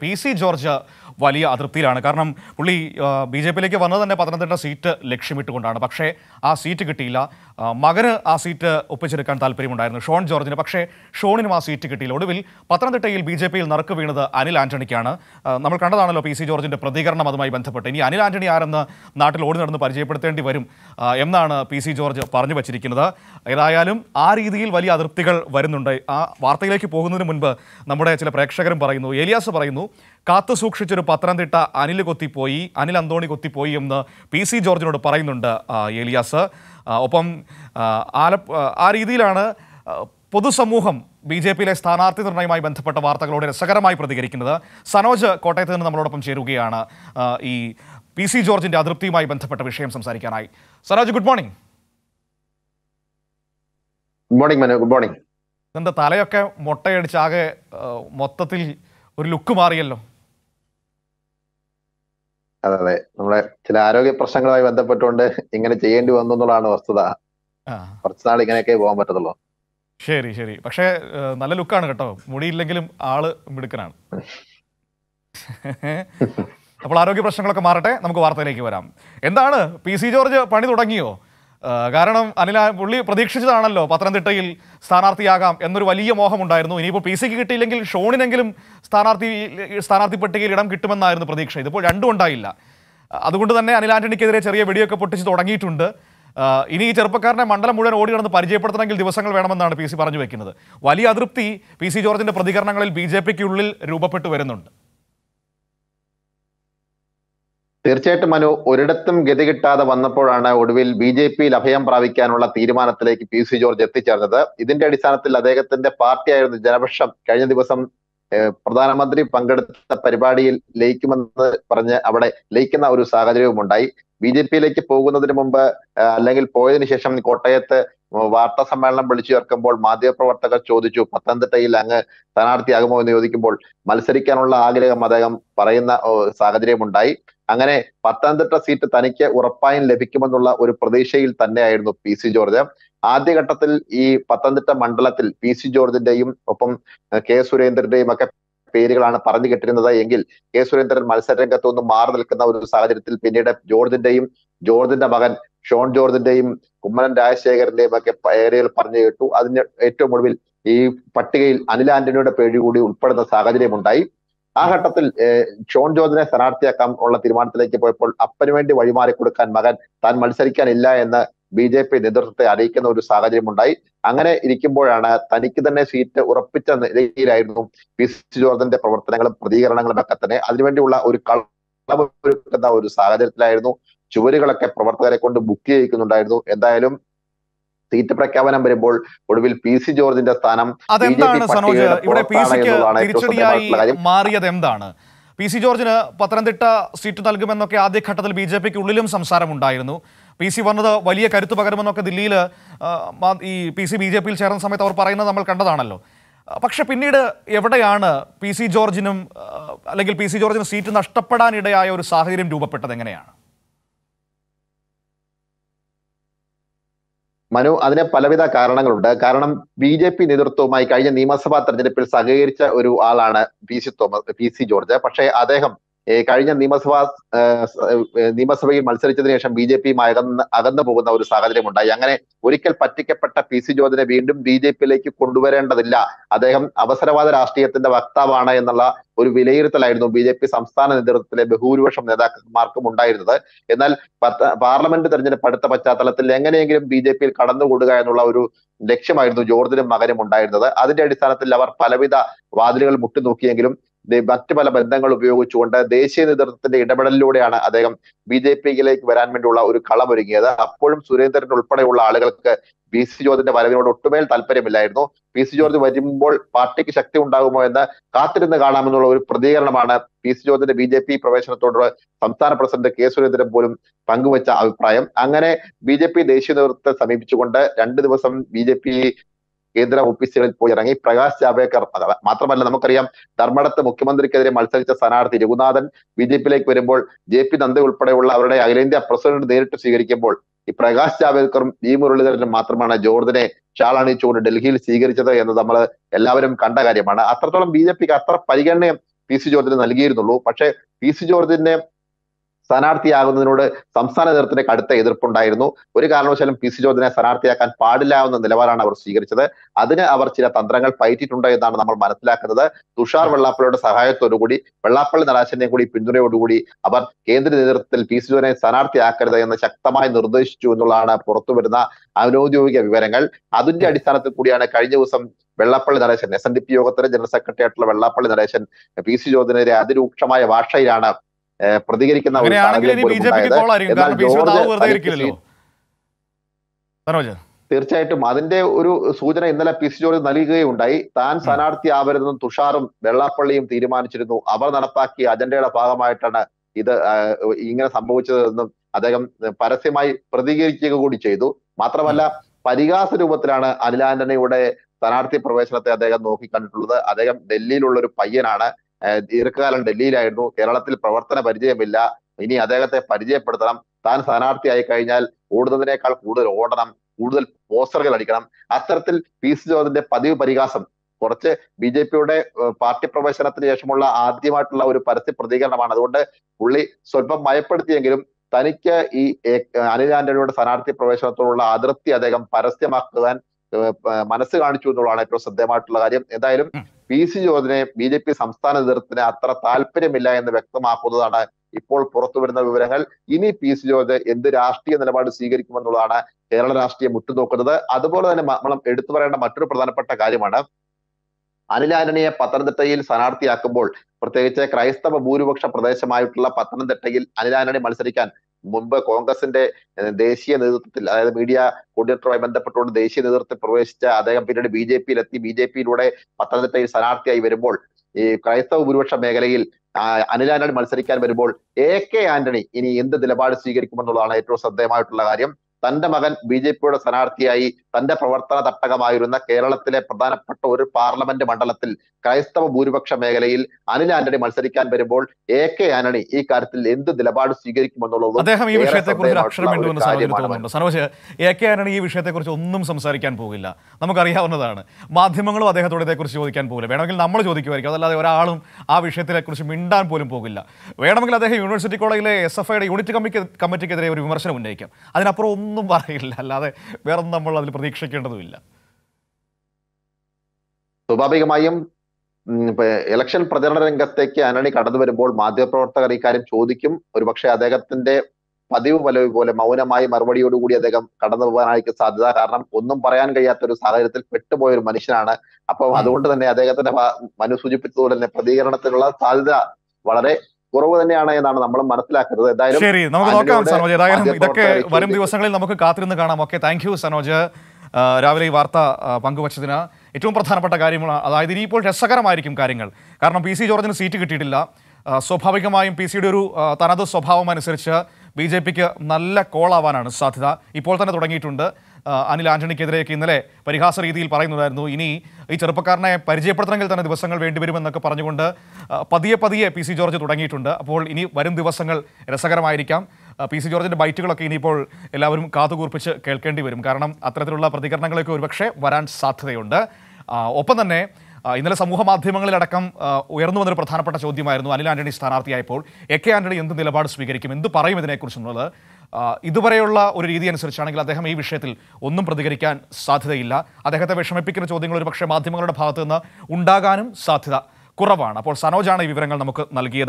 P C George വലിയ അതിർത്തിയിലാണ് കാരണം പുള്ളി ബി ജെ പിയിലേക്ക് വന്നത് തന്നെ പത്തനംതിട്ട സീറ്റ് ലക്ഷ്യമിട്ടുകൊണ്ടാണ് പക്ഷേ ആ സീറ്റ് കിട്ടിയില്ല മകന് ആ സീറ്റ് ഒപ്പിച്ചെടുക്കാൻ താല്പര്യമുണ്ടായിരുന്നു ഷോൺ ജോർജിന് പക്ഷേ ഷോണിനും ആ സീറ്റ് കിട്ടിയില്ല ഒടുവിൽ പത്തനംതിട്ടയിൽ ബി ജെ പിയിൽ നറുക്ക് വീണത് അനിൽ ആന്റണിക്കാണ് നമ്മൾ കണ്ടതാണല്ലോ പി സി ജോർജിൻ്റെ പ്രതികരണം അതുമായി ബന്ധപ്പെട്ട് ഇനി അനിൽ ആന്റണി ആരെന്ന് നാട്ടിൽ ഓടി നടന്ന് പരിചയപ്പെടുത്തേണ്ടി വരും എന്നാണ് പി സി ജോർജ് പറഞ്ഞു വച്ചിരിക്കുന്നത് ഏതായാലും ആ രീതിയിൽ വലിയ അതിർത്തികൾ വരുന്നുണ്ട് ആ വാർത്തയിലേക്ക് പോകുന്നതിന് മുൻപ് നമ്മുടെ ചില പ്രേക്ഷകരും പറയുന്നു ഏലിയാസ് പറയുന്നു ഉണ്ടായിരുന്നു കാത്തു സൂക്ഷിച്ചൊരു പത്തനംതിട്ട അനിൽ കൊത്തിപ്പോയി അനിൽ അന്തോണി കൊത്തിപ്പോയി എന്ന് പി സി ജോർജിനോട് പറയുന്നുണ്ട് ഏലിയാസ് ഒപ്പം ആലപ്പ് ആ രീതിയിലാണ് പൊതുസമൂഹം ബി ജെ പിയിലെ സ്ഥാനാർത്ഥി നിർണ്ണയവുമായി ബന്ധപ്പെട്ട വാർത്തകളോട് രസകരമായി പ്രതികരിക്കുന്നത് സനോജ് കോട്ടയത്ത് നിന്ന് നമ്മളോടൊപ്പം ചേരുകയാണ് ഈ പി സി ജോർജിൻ്റെ അതൃപ്തിയുമായി ബന്ധപ്പെട്ട വിഷയം സംസാരിക്കാനായി Sanoj good morning good morning Mano good morning എന്താ തലയൊക്കെ മുട്ടയടിച്ച് ആകെ മൊത്തത്തിൽ ഒരു ലുക്ക് മാറിയല്ലോ അതെ അതെ നമ്മളെ ചില ആരോഗ്യ പ്രശ്നങ്ങളുമായി ബന്ധപ്പെട്ടുകൊണ്ട് ഇങ്ങനെ ചെയ്യേണ്ടി വന്നു എന്നുള്ളതാണ് വസ്തുത കുറച്ചുനാൾ ഇങ്ങനെയൊക്കെ പോകാൻ പറ്റത്തുള്ളൂ ശരി ശരി പക്ഷേ നല്ല ലുക്കാണ് കേട്ടോ മുടിയില്ലെങ്കിലും ആള് മിടുക്കനാണ് അപ്പോൾ ആരോഗ്യ പ്രശ്നങ്ങളൊക്കെ മാറട്ടെ നമുക്ക് വാർത്തയിലേക്ക് വരാം എന്താണ് പി സി ജോർജ് പണി തുടങ്ങിയോ കാരണം അനില പുള്ളി പ്രതീക്ഷിച്ചതാണല്ലോ പത്തനംതിട്ടയിൽ സ്ഥാനാർത്ഥിയാകാം എന്നൊരു വലിയ മോഹമുണ്ടായിരുന്നു ഇനിയിപ്പോൾ പി സിക്ക് കിട്ടിയില്ലെങ്കിൽ ഷോണിനെങ്കിലും സ്ഥാനാർത്ഥി സ്ഥാനാർത്ഥി പട്ടികയിൽ ഇടം കിട്ടുമെന്നായിരുന്നു പ്രതീക്ഷ ഇതിപ്പോൾ രണ്ടും ഉണ്ടായില്ല അതുകൊണ്ട് തന്നെ അനിൽ ആന്റണിക്കെതിരെ ചെറിയ വെടിയൊക്കെ പൊട്ടിച്ച് തുടങ്ങിയിട്ടുണ്ട് ഇനി ഈ ചെറുപ്പക്കാരനെ മണ്ഡലം മുഴുവൻ ഓടി കടന്ന് പരിചയപ്പെടുത്തണമെങ്കിൽ ദിവസങ്ങൾ വേണമെന്നാണ് പി സി പറഞ്ഞു വെക്കുന്നത് വലിയ അതൃപ്തി പി സി ജോർജിൻ്റെ പ്രതികരണങ്ങളിൽ ബി ജെ പിക്കുള്ളിൽ രൂപപ്പെട്ടു വരുന്നുണ്ട് തീർച്ചയായിട്ടും മനു ഒരിടത്തും ഗതി കിട്ടാതെ വന്നപ്പോഴാണ് ഒടുവിൽ ബി ജെ പിയിൽ അഭയം പ്രാപിക്കാനുള്ള തീരുമാനത്തിലേക്ക് പി സി ജോർജ് എത്തിച്ചേർന്നത് ഇതിന്റെ അടിസ്ഥാനത്തിൽ അദ്ദേഹത്തിന്റെ പാർട്ടിയായിരുന്നു ജനപക്ഷം കഴിഞ്ഞ ദിവസം പ്രധാനമന്ത്രി പങ്കെടുത്ത പരിപാടിയിൽ ലയിക്കുമെന്ന് പറഞ്ഞ് അവിടെ ലയിക്കുന്ന ഒരു സാഹചര്യവും ഉണ്ടായി ബി ജെ പിയിലേക്ക് പോകുന്നതിന് മുമ്പ് അല്ലെങ്കിൽ പോയതിനു ശേഷം കോട്ടയത്ത് വാർത്താ സമ്മേളനം വിളിച്ചു ചേർക്കുമ്പോൾ മാധ്യമപ്രവർത്തകർ ചോദിച്ചു പത്തനംതിട്ടയിൽ അങ്ങ് സ്ഥാനാർത്ഥിയാകുമോ എന്ന് ചോദിക്കുമ്പോൾ മത്സരിക്കാനുള്ള ആഗ്രഹം അദ്ദേഹം പറയുന്ന സാഹചര്യമുണ്ടായി അങ്ങനെ പത്തനംതിട്ട സീറ്റ് തനിക്ക് ഉറപ്പായും ലഭിക്കുമെന്നുള്ള ഒരു പ്രതീക്ഷയിൽ തന്നെയായിരുന്നു പി സി ജോർജ് ആദ്യഘട്ടത്തിൽ ഈ പത്തനംതിട്ട മണ്ഡലത്തിൽ പി സി ജോർജിന്റെയും ഒപ്പം കെ സുരേന്ദ്രന്റെയും ഒക്കെ പേരുകളാണ് പറഞ്ഞു കിട്ടിരുന്നത് എങ്കിൽ കെ സുരേന്ദ്രൻ മത്സര രംഗത്തു നിന്ന് മാറി നിൽക്കുന്ന ഒരു സാഹചര്യത്തിൽ പിന്നീട് ജോർജിന്റെയും ജോർജിന്റെ മകൻ ഷോൺ ജോർജിന്റെയും കുമ്മനം രാജശേഖരന്റെയും ഒക്കെ പേരുകൾ പറഞ്ഞു കേട്ടു അതിന് ഏറ്റവും ഒടുവിൽ ഈ പട്ടികയിൽ അനിൽ ആന്റണിയുടെ പേര് കൂടി ഉൾപ്പെടുന്ന സാഹചര്യമുണ്ടായി ആ ഘട്ടത്തിൽ ഷോൺ ജോർജിനെ സ്ഥാനാർത്ഥിയാക്കാം ഉള്ള തീരുമാനത്തിലേക്ക് പോയപ്പോൾ അപ്പന് വേണ്ടി വഴിമാറി കൊടുക്കാൻ മകൻ താൻ മത്സരിക്കാനില്ല എന്ന് ബി ജെ പി നേതൃത്വത്തെ അറിയിക്കുന്ന ഒരു സാഹചര്യം ഉണ്ടായി അങ്ങനെ ഇരിക്കുമ്പോഴാണ് തനിക്ക് തന്നെ സീറ്റ് ഉറപ്പിച്ച നിലയിലായിരുന്നു പി സി ജോർജിന്റെ പ്രവർത്തനങ്ങളും പ്രതികരണങ്ങളും ഒക്കെ തന്നെ അതിനുവേണ്ടിയുള്ള ഒരു കളമൊരുക്കുന്ന ഒരു സാഹചര്യത്തിലായിരുന്നു ചുവരുകളൊക്കെ പ്രവർത്തകരെ കൊണ്ട് ബുക്ക് ചെയ്യിക്കുന്നുണ്ടായിരുന്നു എന്തായാലും സീറ്റ് പ്രഖ്യാപനം വരുമ്പോൾ ഒടുവിൽ പി സി ജോർജിന്റെ സ്ഥാനം പി സി ജോർജിന് പത്തനംതിട്ട സീറ്റ് നൽകുമെന്നൊക്കെ ആദ്യഘട്ടത്തിൽ ബി ജെ പിക്ക് ഉള്ളിലും സംസാരമുണ്ടായിരുന്നു പി സി വന്നത് വലിയ കരുത്ത് പകരുമെന്നൊക്കെ ദില്ലിയിൽ ഈ പി സി ബി ജെ പിയിൽ ചേർന്ന സമയത്ത് അവർ പറയുന്നത് നമ്മൾ കണ്ടതാണല്ലോ പക്ഷെ പിന്നീട് എവിടെയാണ് പി സി ജോർജിനും അല്ലെങ്കിൽ പി സി ജോർജിന് സീറ്റ് നഷ്ടപ്പെടാനിടയായ ഒരു സാഹചര്യം രൂപപ്പെട്ടത് എങ്ങനെയാണ് മനു അതിന് പലവിധ കാരണങ്ങളുണ്ട് കാരണം ബി ജെ പി നേതൃത്വവുമായി കഴിഞ്ഞ നിയമസഭാ തെരഞ്ഞെടുപ്പിൽ സഹകരിച്ച ഒരു ആളാണ് P C Thomas P C George പക്ഷേ അദ്ദേഹം കഴിഞ്ഞ നിയമസഭാ നിയമസഭയിൽ മത്സരിച്ചതിന് ശേഷം ബി ജെ പിയും അകന്ന് അകന്നു പോകുന്ന ഒരു സാഹചര്യം ഉണ്ടായി അങ്ങനെ ഒരിക്കൽ പറ്റിക്കപ്പെട്ട പി സി ജോർജിനെ വീണ്ടും ബി ജെ പിയിലേക്ക് കൊണ്ടുവരേണ്ടതില്ല അദ്ദേഹം അവസരവാദ രാഷ്ട്രീയത്തിന്റെ വക്താവാണ് എന്നുള്ള ഒരു വിലയിരുത്തലായിരുന്നു ബി ജെ പി സംസ്ഥാന നേതൃത്വത്തിലെ ബഹുഭൂരിപക്ഷം നേതാക്കന്മാർക്കും ഉണ്ടായിരുന്നത് എന്നാൽ പാർലമെന്റ് തെരഞ്ഞെടുപ്പ് അടുത്ത പശ്ചാത്തലത്തിൽ എങ്ങനെയെങ്കിലും ബി ജെ പിയിൽ കടന്നുകൂടുക എന്നുള്ള ഒരു ലക്ഷ്യമായിരുന്നു ജോർജിനും മകനും ഉണ്ടായിരുന്നത് അതിന്റെ അടിസ്ഥാനത്തിൽ അവർ പലവിധ വാതിലുകൾ മുട്ടിനോക്കിയെങ്കിലും മറ്റ് പല ബന്ധങ്ങൾ ഉപയോഗിച്ചുകൊണ്ട് ദേശീയ നേതൃത്വത്തിന്റെ ഇടപെടലിലൂടെയാണ് അദ്ദേഹം ബി ജെ പിയിലേക്ക് വരാൻ വേണ്ടിയുള്ള ഒരു കളമൊരുങ്ങിയത് അപ്പോഴും സുരേന്ദ്രൻ ഉൾപ്പെടെയുള്ള ആളുകൾക്ക് പി സി ജോർജിന്റെ വരവിനോട് ഒട്ടുമേൽ താല്പര്യമില്ലായിരുന്നു പി സി ജോർജ് വരുമ്പോൾ പാർട്ടിക്ക് ശക്തി ഉണ്ടാകുമോ എന്ന് കാത്തിരുന്ന് കാണാമെന്നുള്ള ഒരു പ്രതികരണമാണ് പി സി ജോർജിന്റെ ബി ജെ പി പ്രവേശനത്തോട് സംസ്ഥാന പ്രസിഡന്റ് കെ സുരേന്ദ്രൻ പോലും പങ്കുവച്ച അഭിപ്രായം അങ്ങനെ ബി ജെ പി ദേശീയ നേതൃത്വത്തെ സമീപിച്ചുകൊണ്ട് രണ്ട് ദിവസം ബി ജെ പി കേന്ദ്ര ഓഫീസുകളിൽ പോയി ഇറങ്ങി പ്രകാശ് ജാവ്ദേക്കർ മാത്രമല്ല നമുക്കറിയാം ധർമ്മടത്ത് മുഖ്യമന്ത്രിക്കെതിരെ മത്സരിച്ച സ്ഥാനാർത്ഥി രഘുനാഥൻ ബി ജെ പിയിലേക്ക് വരുമ്പോൾ ജെ പി നന്ദി ഉൾപ്പെടെയുള്ള അവരുടെ അഖിലേന്ത്യാ പ്രസിഡന്റ് നേരിട്ട് സ്വീകരിക്കുമ്പോൾ ഈ പ്രകാശ് ജാവ്ദേക്കറും വി മുരളീധരനും മാത്രമാണ് ജോർദിനെ ഷാളണിച്ചുകൊണ്ട് ഡൽഹിയിൽ സ്വീകരിച്ചത് എന്ന് നമ്മൾ എല്ലാവരും കണ്ട കാര്യമാണ് അത്രത്തോളം ബി ജെ പിക്ക് അത്ര പരിഗണനയും പി സി ജോർജിന് നൽകിയിരുന്നുള്ളൂ പക്ഷേ പി സി ജോർജിന്റെ സ്ഥാനാർത്ഥിയാകുന്നതിനോട് സംസ്ഥാന നേതൃത്വത്തിന് കടുത്ത എതിർപ്പുണ്ടായിരുന്നു ഒരു കാരണവശാലും പി സി ജോർജിനെ സ്ഥാനാർത്ഥിയാക്കാൻ പാടില്ല എന്ന നിലപാടാണ് അവർ സ്വീകരിച്ചത് അതിന് അവർ ചില തന്ത്രങ്ങൾ പയറ്റിയിട്ടുണ്ട് എന്നാണ് നമ്മൾ മനസ്സിലാക്കുന്നത് തുഷാർ വെള്ളാപ്പള്ളിയുടെ സഹായത്തോടുകൂടി വെള്ളാപ്പള്ളി നടാശന്റെയും കൂടി പിന്തുണയോടുകൂടി അവർ കേന്ദ്ര നേതൃത്വത്തിൽ പി സി ജോർജിനെ സ്ഥാനാർത്ഥിയാക്കരുത് എന്ന് ശക്തമായി നിർദ്ദേശിച്ചു എന്നുള്ളതാണ് പുറത്തുവരുന്ന അനൌദ്യോഗിക വിവരങ്ങൾ അതിന്റെ അടിസ്ഥാനത്തിൽ കൂടിയാണ് കഴിഞ്ഞ ദിവസം Vellappally Natesan S N D P യോഗത്തിലെ ജനറൽ സെക്രട്ടറി ആയിട്ടുള്ള വെള്ളാപ്പള്ളി നടേശൻ പി സി ജോർജിനെതിരെ അതിരൂക്ഷമായ ഭാഷയിലാണ് പ്രതികരിക്കുന്ന തീർച്ചയായിട്ടും അതിന്റെ ഒരു സൂചന ഇന്നലെ പി സി ജോർജ് നൽകുകയുണ്ടായി താൻ സ്ഥാനാർത്ഥിയാവരുതെന്നും തുഷാറും വെള്ളാപ്പള്ളിയും തീരുമാനിച്ചിരുന്നു അവർ നടപ്പാക്കിയ അജണ്ടയുടെ ഭാഗമായിട്ടാണ് ഇത് ഇങ്ങനെ സംഭവിച്ചതെന്നും അദ്ദേഹം പരസ്യമായി പ്രതികരിക്കുക കൂടി ചെയ്തു മാത്രമല്ല പരിഹാസ രൂപത്തിലാണ് അനിലാന്റണിയുടെ സ്ഥാനാർത്ഥി പ്രവേശനത്തെ അദ്ദേഹം നോക്കിക്കണ്ടിട്ടുള്ളത് അദ്ദേഹം ഡൽഹിയിലുള്ള ഒരു പയ്യനാണ് ദീർഘകാലം ഡൽഹിയിലായിരുന്നു കേരളത്തിൽ പ്രവർത്തന പരിചയമില്ല ഇനി അദ്ദേഹത്തെ പരിചയപ്പെടുത്തണം താൻ സ്ഥാനാർത്ഥിയായി കഴിഞ്ഞാൽ ഓടുന്നതിനേക്കാൾ കൂടുതൽ ഓടണം കൂടുതൽ പോസ്റ്ററുകൾ അടിക്കണം അത്തരത്തിൽ പി സി ജോർജിന്റെ പതിവ് പരിഹാസം കുറച്ച് ബി ജെ പിയുടെ പാർട്ടി പ്രവേശനത്തിന് ശേഷമുള്ള ആദ്യമായിട്ടുള്ള ഒരു പരസ്യ പ്രതികരണമാണ് അതുകൊണ്ട് പുള്ളി സ്വല്പം മയപ്പെടുത്തിയെങ്കിലും തനിക്ക് ഈ അനിൽ ആന്റണിയുടെ സ്ഥാനാർത്ഥി പ്രവേശനത്തോടുള്ള അതിർത്തി അദ്ദേഹം പരസ്യമാക്കുവാൻ മനസ്സ് കാണിച്ചു എന്നുള്ളതാണ് ഏറ്റവും ശ്രദ്ധേയമായിട്ടുള്ള കാര്യം എന്തായാലും പി സി ജോർജിനെ ബി ജെ പി സംസ്ഥാന നേതൃത്വത്തിന് അത്ര താല്പര്യമില്ല എന്ന് വ്യക്തമാക്കുന്നതാണ് ഇപ്പോൾ പുറത്തു വരുന്ന വിവരങ്ങൾ ഇനി പി സി ജോർജ് എന്ത് രാഷ്ട്രീയ നിലപാട് സ്വീകരിക്കുമെന്നുള്ളതാണ് കേരള രാഷ്ട്രീയം ഉറ്റുനോക്കുന്നത് അതുപോലെ തന്നെ നമ്മൾ എടുത്തു പറയേണ്ട മറ്റൊരു പ്രധാനപ്പെട്ട കാര്യമാണ് അനിൽ ആന്റണിയെ പത്തനംതിട്ടയിൽ സ്ഥാനാർത്ഥിയാക്കുമ്പോൾ പ്രത്യേകിച്ച് ക്രൈസ്തവ ഭൂരിപക്ഷ പ്രദേശമായിട്ടുള്ള പത്തനംതിട്ടയിൽ അനിൽ ആന്റണി മത്സരിക്കാൻ മുൻപ് കോൺഗ്രസിന്റെ ദേശീയ നേതൃത്വത്തിൽ അതായത് മീഡിയ കോർഡിനേറ്ററുമായി ബന്ധപ്പെട്ടുകൊണ്ട് ദേശീയ നേതൃത്വത്തിൽ പ്രവേശിച്ച അദ്ദേഹം പിന്നീട് ബി ജെ പിയിലെത്തി ബി ജെ പിയിലൂടെ പത്തനംതിട്ടയിൽ സ്ഥാനാർത്ഥിയായി വരുമ്പോൾ ഈ ക്രൈസ്തവ ഭൂരിപക്ഷ മേഖലയിൽ അനിൽ മത്സരിക്കാൻ വരുമ്പോൾ എ കെ ആന്റണി ഇനി എന്ത് നിലപാട് സ്വീകരിക്കുമെന്നുള്ളതാണ് ഏറ്റവും ശ്രദ്ധേയമായിട്ടുള്ള കാര്യം തന്റെ മകൻ ബി ജെ പിയുടെ സ്ഥാനാർത്ഥിയായി തന്റെ പ്രവർത്തന തട്ടകമായിരുന്ന കേരളത്തിലെ പ്രധാനപ്പെട്ട ഒരു പാർലമെന്റ് മണ്ഡലത്തിൽ ക്രൈസ്തവ ഭൂരിപക്ഷ മേഖലയിൽ അനിൽ ആന്റണി മത്സരിക്കാൻ വരുമ്പോൾ എ കെ ആന്റണി ഈ കാര്യത്തിൽ എന്ത് നിലപാട് സ്വീകരിക്കുമെന്നുള്ളത് അദ്ദേഹം ഈ വിഷയത്തെക്കുറിച്ച് എ കെ ആന്റണി ഈ വിഷയത്തെക്കുറിച്ച് ഒന്നും സംസാരിക്കാൻ പോകില്ല നമുക്കറിയാവുന്നതാണ് മാധ്യമങ്ങളും അദ്ദേഹത്തോട് ഇതേക്കുറിച്ച് ചോദിക്കാൻ പോകില്ല വേണമെങ്കിൽ നമ്മൾ ചോദിക്കുമായിരിക്കും അതല്ലാതെ ഒരാളും ആ വിഷയത്തെക്കുറിച്ച് മിണ്ടാൻ പോലും പോകില്ല വേണമെങ്കിൽ അദ്ദേഹം യൂണിവേഴ്സിറ്റി കോളേജിലെ എസ് എഫ് ഐയുടെ യൂണിറ്റ് കമ്മിറ്റി കമ്മിറ്റിക്കെതിരെ ഒരു വിമർശനം ഉന്നയിക്കാം അതിനപ്പുറം ഒന്നും പറയില്ല അല്ലാതെ വേറൊന്നും നമ്മൾ അതിൽ പ്രതീക്ഷിക്കേണ്ടതുമില്ല സ്വാഭാവികമായും ഇലക്ഷൻ പ്രചരണ രംഗത്തേക്ക് ആന്റണി കടന്നു വരുമ്പോൾ മാധ്യമപ്രവർത്തകർ ഇക്കാര്യം ചോദിക്കും ഒരുപക്ഷെ അദ്ദേഹത്തിന്റെ പതിവ് പലവ് പോലെ മൗനമായി മറുപടിയോടുകൂടി അദ്ദേഹം കടന്നു പോകാനായിരിക്കും സാധ്യത കാരണം ഒന്നും പറയാൻ കഴിയാത്ത ഒരു സാഹചര്യത്തിൽ പെട്ടുപോയ ഒരു മനുഷ്യനാണ് അപ്പം അതുകൊണ്ട് തന്നെ അദ്ദേഹത്തിന്റെ മനു സൂചിപ്പിച്ചതുപോലെ തന്നെ പ്രതികരണത്തിനുള്ള സാധ്യത വളരെ കുറവ് തന്നെയാണ് എന്നാണ് നമ്മൾ മനസ്സിലാക്കരുത് എന്തായാലും ശരി നമുക്ക് നോക്കാം സനോജ് ഏതായാലും ഇതൊക്കെ വരും ദിവസങ്ങളിൽ നമുക്ക് കാത്തിരുന്ന് കാണാം ഓക്കെ താങ്ക് യു സനോജ് രാവിലെ ഈ വാർത്ത പങ്കുവച്ചതിന് ഏറ്റവും പ്രധാനപ്പെട്ട കാര്യമാണ് അതായത് ഇനിയിപ്പോൾ രസകരമായിരിക്കും കാര്യങ്ങൾ കാരണം പി സി ജോർജിന് സീറ്റ് കിട്ടിയിട്ടില്ല സ്വാഭാവികമായും പി സിയുടെ ഒരു തനത് സ്വഭാവം അനുസരിച്ച് ബി ജെ പിക്ക് നല്ല കോളാവാനാണ് സാധ്യത ഇപ്പോൾ തന്നെ തുടങ്ങിയിട്ടുണ്ട് അനിൽ ആന്റണിക്കെതിരെയൊക്കെ ഇന്നലെ പരിഹാസ രീതിയിൽ പറയുന്നതായിരുന്നു ഇനി ഈ ചെറുപ്പക്കാരനെ പരിചയപ്പെടുത്തണമെങ്കിൽ തന്നെ ദിവസങ്ങൾ വേണ്ടിവരുമെന്നൊക്കെ പറഞ്ഞുകൊണ്ട് പതിയെ പതിയെ പി ജോർജ് തുടങ്ങിയിട്ടുണ്ട് അപ്പോൾ ഇനി വരും ദിവസങ്ങൾ രസകരമായിരിക്കാം പി സി ജോർജിൻ്റെ ബൈറ്റുകളൊക്കെ ഇനിയിപ്പോൾ എല്ലാവരും കാത്തുകൂർപ്പിച്ച് കേൾക്കേണ്ടി വരും കാരണം അത്തരത്തിലുള്ള പ്രതികരണങ്ങളൊക്കെ ഒരുപക്ഷെ വരാൻ സാധ്യതയുണ്ട് ഒപ്പം തന്നെ ഇന്നലെ സമൂഹ മാധ്യമങ്ങളിലടക്കം ഉയർന്നു വന്നൊരു പ്രധാനപ്പെട്ട ചോദ്യമായിരുന്നു അനിൽ ആന്റണി സ്ഥാനാർത്ഥിയായപ്പോൾ എ കെ ആന്റണി എന്ത് നിലപാട് സ്വീകരിക്കും എന്ത് പറയും ഇതിനെക്കുറിച്ചുള്ളത് ഇതുവരെയുള്ള ഒരു രീതി അനുസരിച്ചാണെങ്കിൽ അദ്ദേഹം ഈ വിഷയത്തിൽ ഒന്നും പ്രതികരിക്കാൻ സാധ്യതയില്ല അദ്ദേഹത്തെ വിഷമിപ്പിക്കുന്ന ചോദ്യങ്ങൾ ഒരുപക്ഷെ മാധ്യമങ്ങളുടെ ഭാഗത്തു നിന്ന് ഉണ്ടാകാനും സാധ്യത കുറവാണ് അപ്പോൾ സനോജാണ് ഈ വിവരങ്ങൾ നമുക്ക് നൽകിയത്